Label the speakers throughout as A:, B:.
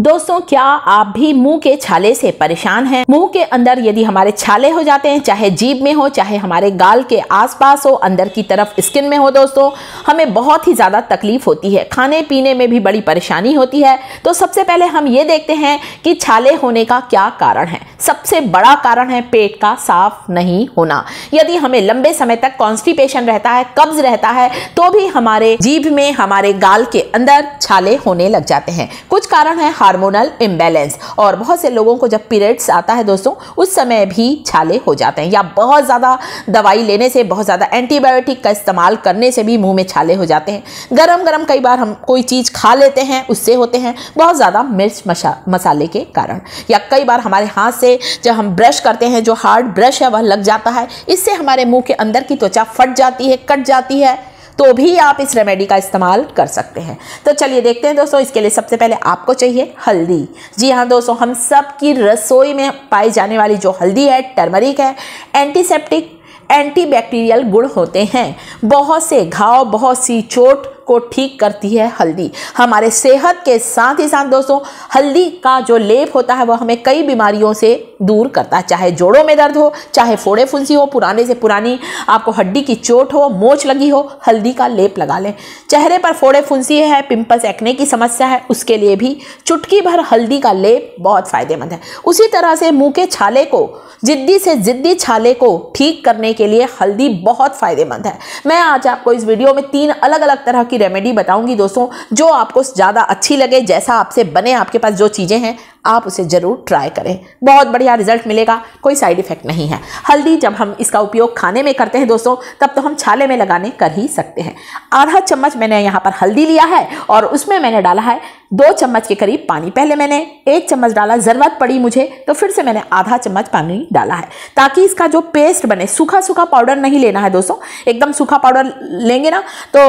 A: दोस्तों क्या आप भी मुंह के छाले से परेशान हैं? मुंह के अंदर यदि हमारे छाले हो जाते हैं चाहे जीभ में हो चाहे हमारे गाल के आसपास हो अंदर की तरफ स्किन में हो दोस्तों हमें बहुत ही ज़्यादा तकलीफ होती है खाने पीने में भी बड़ी परेशानी होती है तो सबसे पहले हम ये देखते हैं कि छाले होने का क्या कारण है सबसे बड़ा कारण है पेट का साफ नहीं होना यदि हमें लंबे समय तक कॉन्स्टिपेशन रहता है कब्ज रहता है तो भी हमारे जीभ में हमारे गाल के अंदर छाले होने लग जाते हैं कुछ कारण है हार्मोनल इम्बेलेंस और बहुत से लोगों को जब पीरियड्स आता है दोस्तों उस समय भी छाले हो जाते हैं या बहुत ज़्यादा दवाई लेने से बहुत ज़्यादा एंटीबायोटिक का इस्तेमाल करने से भी मुँह में छाले हो जाते हैं गर्म गरम कई बार हम कोई चीज़ खा लेते हैं उससे होते हैं बहुत ज़्यादा मिर्च मसाले के कारण या कई बार हमारे हाथ से से जब हम ब्रश करते हैं जो हार्ड ब्रश है वह लग जाता है इससे हमारे मुंह के अंदर की त्वचा फट जाती है कट जाती है तो भी आप इस रेमेडी का इस्तेमाल कर सकते हैं तो चलिए देखते हैं दोस्तों इसके लिए सबसे पहले आपको चाहिए हल्दी जी हाँ दोस्तों हम सब की रसोई में पाई जाने वाली जो हल्दी है टर्मरिक है एंटीसेप्टिक एंटीबैक्टीरियल गुण होते हैं बहुत से घाव बहुत सी चोट को ठीक करती है हल्दी हमारे सेहत के साथ ही साथ दोस्तों हल्दी का जो लेप होता है वह हमें कई बीमारियों से दूर करता है चाहे जोड़ों में दर्द हो चाहे फोड़े फुंसी हो पुराने से पुरानी आपको हड्डी की चोट हो मोच लगी हो हल्दी का लेप लगा लें चेहरे पर फोड़े फुंसी है पिंपल्स एक्ने की समस्या है उसके लिए भी चुटकी भर हल्दी का लेप बहुत फ़ायदेमंद है उसी तरह से मुँह के छाले को जिद्दी से जिद्दी छाले को ठीक करने के लिए हल्दी बहुत फ़ायदेमंद है मैं आज आपको इस वीडियो में तीन अलग अलग तरह की की रेमेडी बताऊंगी दोस्तों जो आपको ज़्यादा अच्छी लगे जैसा आपसे बने आपके पास जो चीज़ें हैं आप उसे ज़रूर ट्राई करें बहुत बढ़िया रिजल्ट मिलेगा कोई साइड इफ़ेक्ट नहीं है हल्दी जब हम इसका उपयोग खाने में करते हैं दोस्तों तब तो हम छाले में लगाने कर ही सकते हैं आधा चम्मच मैंने यहाँ पर हल्दी लिया है और उसमें मैंने डाला है दो चम्मच के करीब पानी पहले मैंने एक चम्मच डाला ज़रूरत पड़ी मुझे तो फिर से मैंने आधा चम्मच पानी डाला है ताकि इसका जो पेस्ट बने सूखा सूखा पाउडर नहीं लेना है दोस्तों एकदम सूखा पाउडर लेंगे ना तो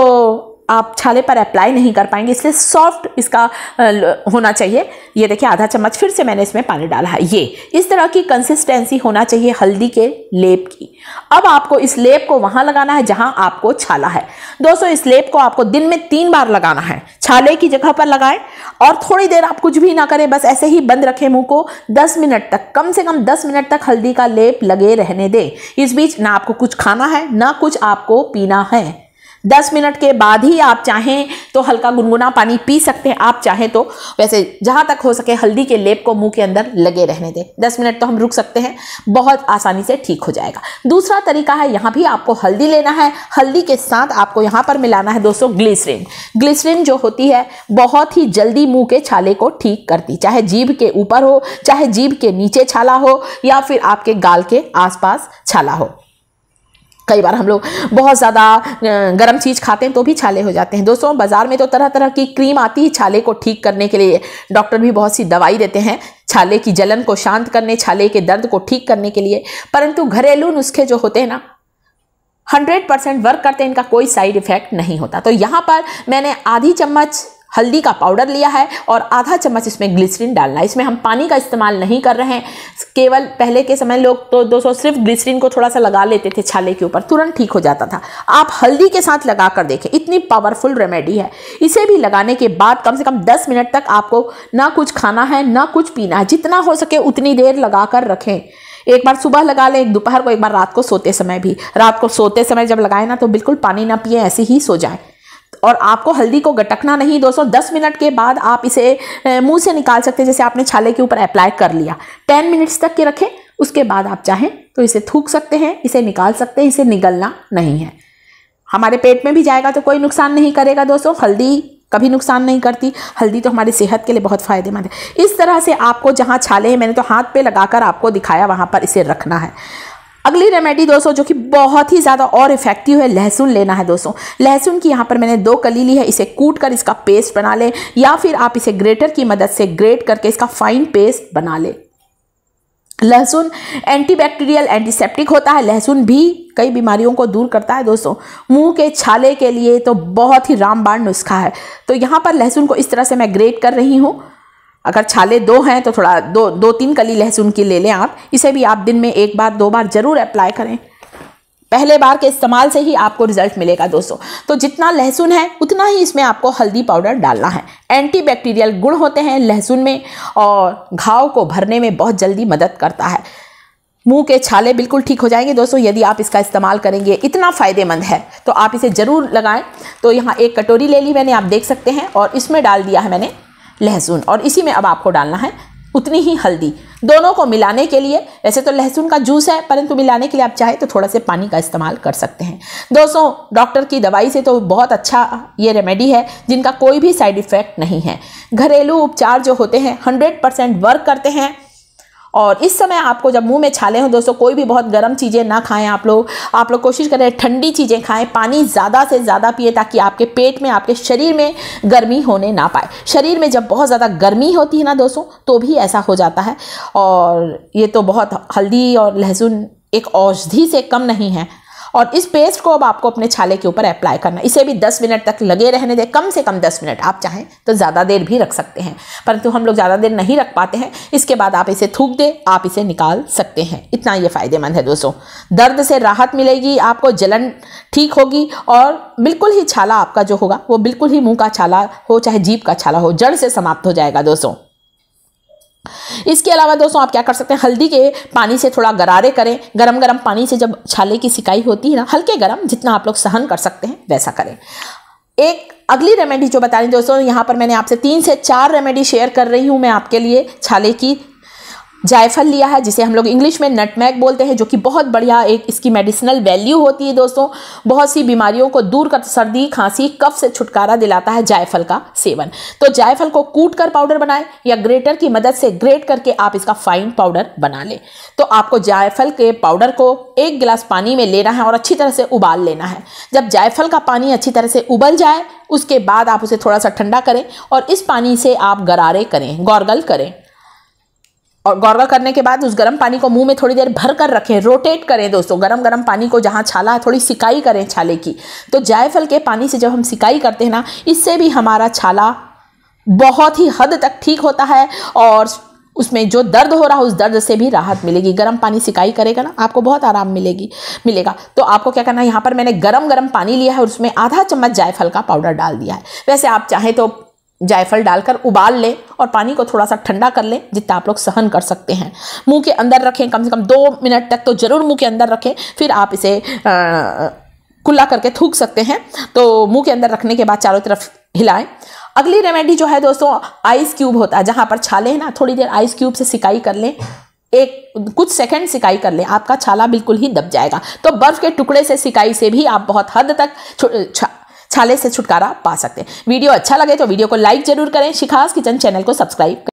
A: आप छाले पर अप्लाई नहीं कर पाएंगे इसलिए सॉफ्ट इसका होना चाहिए ये देखिए आधा चम्मच फिर से मैंने इसमें पानी डाला है ये इस तरह की कंसिस्टेंसी होना चाहिए हल्दी के लेप की अब आपको इस लेप को वहाँ लगाना है जहाँ आपको छाला है दोस्तों इस लेप को आपको दिन में तीन बार लगाना है छाले की जगह पर लगाएं और थोड़ी देर आप कुछ भी ना करें बस ऐसे ही बंद रखें मुँह को दस मिनट तक कम से कम दस मिनट तक हल्दी का लेप लगे रहने दें इस बीच ना आपको कुछ खाना है ना कुछ आपको पीना है दस मिनट के बाद ही आप चाहें तो हल्का गुनगुना पानी पी सकते हैं आप चाहें तो वैसे जहाँ तक हो सके हल्दी के लेप को मुंह के अंदर लगे रहने दें दस मिनट तो हम रुक सकते हैं बहुत आसानी से ठीक हो जाएगा दूसरा तरीका है यहाँ भी आपको हल्दी लेना है हल्दी के साथ आपको यहाँ पर मिलाना है दोस्तों ग्लिसरीन ग्लिसरीन जो होती है बहुत ही जल्दी मुँह के छाले को ठीक करती चाहे जीभ के ऊपर हो चाहे जीभ के नीचे छाला हो या फिर आपके गाल के आसपास छाला हो कई बार हम लोग बहुत ज़्यादा गर्म चीज़ खाते हैं तो भी छाले हो जाते हैं दोस्तों बाज़ार में तो तरह तरह की क्रीम आती है छाले को ठीक करने के लिए डॉक्टर भी बहुत सी दवाई देते हैं छाले की जलन को शांत करने छाले के दर्द को ठीक करने के लिए परंतु घरेलू नुस्खे जो होते हैं ना हंड्रेड परसेंट वर्क करते हैं इनका कोई साइड इफेक्ट नहीं होता तो यहाँ पर मैंने आधी चम्मच हल्दी का पाउडर लिया है और आधा चम्मच इसमें ग्लिसरीन डालना है इसमें हम पानी का इस्तेमाल नहीं कर रहे हैं केवल पहले के समय लोग तो दोस्तों सिर्फ ग्लिसरीन को थोड़ा सा लगा लेते थे छाले के ऊपर तुरंत ठीक हो जाता था आप हल्दी के साथ लगा कर देखें इतनी पावरफुल रेमेडी है इसे भी लगाने के बाद कम से कम दस मिनट तक आपको ना कुछ खाना है ना कुछ पीना है जितना हो सके उतनी देर लगा कर रखें एक बार सुबह लगा लें एक दोपहर को एक बार रात को सोते समय भी रात को सोते समय जब लगाएं ना तो बिल्कुल पानी ना पिए ऐसे ही सो जाएं और आपको हल्दी को गटकना नहीं दोस्तों 10 मिनट के बाद आप इसे मुंह से निकाल सकते हैं जैसे आपने छाले के ऊपर अप्लाई कर लिया 10 मिनट्स तक के रखें उसके बाद आप चाहें तो इसे थूक सकते हैं इसे निकाल सकते हैं इसे निगलना नहीं है हमारे पेट में भी जाएगा तो कोई नुकसान नहीं करेगा दोस्तों हल्दी कभी नुकसान नहीं करती हल्दी तो हमारी सेहत के लिए बहुत फ़ायदेमंद है इस तरह से आपको जहाँ छाले हैं मैंने तो हाथ पे लगाकर आपको दिखाया वहाँ पर इसे रखना है अगली रेमेडी दोस्तों जो कि बहुत ही ज़्यादा और इफेक्टिव है लहसुन लेना है दोस्तों लहसुन की यहाँ पर मैंने दो कली ली है इसे कूट कर इसका पेस्ट बना लें या फिर आप इसे ग्रेटर की मदद से ग्रेट करके इसका फाइन पेस्ट बना लें लहसुन एंटीबैक्टीरियल एंटीसेप्टिक होता है लहसुन भी कई बीमारियों को दूर करता है दोस्तों मुंह के छाले के लिए तो बहुत ही रामबाण नुस्खा है तो यहाँ पर लहसुन को इस तरह से मैं ग्रेट कर रही हूँ अगर छाले दो हैं तो थोड़ा दो दो तीन कली लहसुन की ले लें आप इसे भी आप दिन में एक बार दो बार ज़रूर अप्लाई करें पहले बार के इस्तेमाल से ही आपको रिजल्ट मिलेगा दोस्तों तो जितना लहसुन है उतना ही इसमें आपको हल्दी पाउडर डालना है एंटीबैक्टीरियल गुण होते हैं लहसुन में और घाव को भरने में बहुत जल्दी मदद करता है मुंह के छाले बिल्कुल ठीक हो जाएंगे दोस्तों यदि आप इसका इस्तेमाल करेंगे इतना फ़ायदेमंद है तो आप इसे ज़रूर लगाएं तो यहाँ एक कटोरी ले ली मैंने आप देख सकते हैं और इसमें डाल दिया है मैंने लहसुन और इसी में अब आपको डालना है उतनी ही हल्दी दोनों को मिलाने के लिए वैसे तो लहसुन का जूस है परंतु मिलाने के लिए आप चाहे तो थोड़ा से पानी का इस्तेमाल कर सकते हैं दोस्तों डॉक्टर की दवाई से तो बहुत अच्छा ये रेमेडी है जिनका कोई भी साइड इफ़ेक्ट नहीं है घरेलू उपचार जो होते हैं हंड्रेड परसेंट वर्क करते हैं और इस समय आपको जब मुंह में छाले हों दोस्तों कोई भी बहुत गर्म चीज़ें ना खाएं आप लोग आप लोग कोशिश करें ठंडी चीज़ें खाएं पानी ज़्यादा से ज़्यादा पिए ताकि आपके पेट में आपके शरीर में गर्मी होने ना पाए शरीर में जब बहुत ज़्यादा गर्मी होती है ना दोस्तों तो भी ऐसा हो जाता है और ये तो बहुत हल्दी और लहसुन एक औषधि से कम नहीं है और इस पेस्ट को अब आपको अपने छाले के ऊपर अप्लाई करना इसे भी 10 मिनट तक लगे रहने दें कम से कम 10 मिनट आप चाहें तो ज़्यादा देर भी रख सकते हैं परंतु हम लोग ज़्यादा देर नहीं रख पाते हैं इसके बाद आप इसे थूक दें आप इसे निकाल सकते हैं इतना ये फ़ायदेमंद है दोस्तों दर्द से राहत मिलेगी आपको जलन ठीक होगी और बिल्कुल ही छाला आपका जो होगा वो बिल्कुल ही मुँह का छाला हो चाहे जीप का छाला हो जड़ से समाप्त हो जाएगा दोस्तों इसके अलावा दोस्तों आप क्या कर सकते हैं हल्दी के पानी से थोड़ा गरारे करें गर्म गर्म पानी से जब छाले की सिकाई होती है ना हल्के गर्म जितना आप लोग सहन कर सकते हैं वैसा करें एक अगली रेमेडी जो बता रही दोस्तों यहाँ पर मैंने आपसे तीन से चार रेमेडी शेयर कर रही हूँ मैं आपके लिए छाले की जायफल लिया है जिसे हम लोग इंग्लिश में नटमैग बोलते हैं जो कि बहुत बढ़िया एक इसकी मेडिसिनल वैल्यू होती है दोस्तों बहुत सी बीमारियों को दूर कर सर्दी खांसी कफ से छुटकारा दिलाता है जायफल का सेवन तो जायफल को कूट कर पाउडर बनाएं या ग्रेटर की मदद से ग्रेट करके आप इसका फाइन पाउडर बना लें तो आपको जायफल के पाउडर को एक गिलास पानी में लेना है और अच्छी तरह से उबाल लेना है जब जायफल का पानी अच्छी तरह से उबल जाए उसके बाद आप उसे थोड़ा सा ठंडा करें और इस पानी से आप गरारे करें गौरगल करें और गौरगा करने के बाद उस गर्म पानी को मुंह में थोड़ी देर भर कर रखें रोटेट करें दोस्तों गर्म गर्म पानी को जहाँ छाला है थोड़ी सिकाई करें छाले की तो जायफल के पानी से जब हम सिकाई करते हैं ना इससे भी हमारा छाला बहुत ही हद तक ठीक होता है और उसमें जो दर्द हो रहा है उस दर्द से भी राहत मिलेगी गर्म पानी सिकाई करेगा ना आपको बहुत आराम मिलेगी मिलेगा तो आपको क्या करना है यहाँ पर मैंने गर्म गर्म पानी लिया है और उसमें आधा चम्मच जायफल का पाउडर डाल दिया है वैसे आप चाहें तो जायफल डालकर उबाल लें और पानी को थोड़ा सा ठंडा कर लें जितना आप लोग सहन कर सकते हैं मुंह के अंदर रखें कम से कम दो मिनट तक तो ज़रूर मुंह के अंदर रखें फिर आप इसे कुल्ला करके थूक सकते हैं तो मुंह के अंदर रखने के बाद चारों तरफ हिलाएं अगली रेमेडी जो है दोस्तों आइस क्यूब होता है जहाँ पर छाले हैं ना थोड़ी देर आइस क्यूब से सिकाई कर लें एक कुछ सेकंड सिकाई कर लें आपका छाला बिल्कुल ही दब जाएगा तो बर्फ़ के टुकड़े से सिकाई से भी आप बहुत हद तक छाले से छुटकारा पा सकते हैं वीडियो अच्छा लगे तो वीडियो को लाइक जरूर करें शिखास किचन चैनल को सब्सक्राइब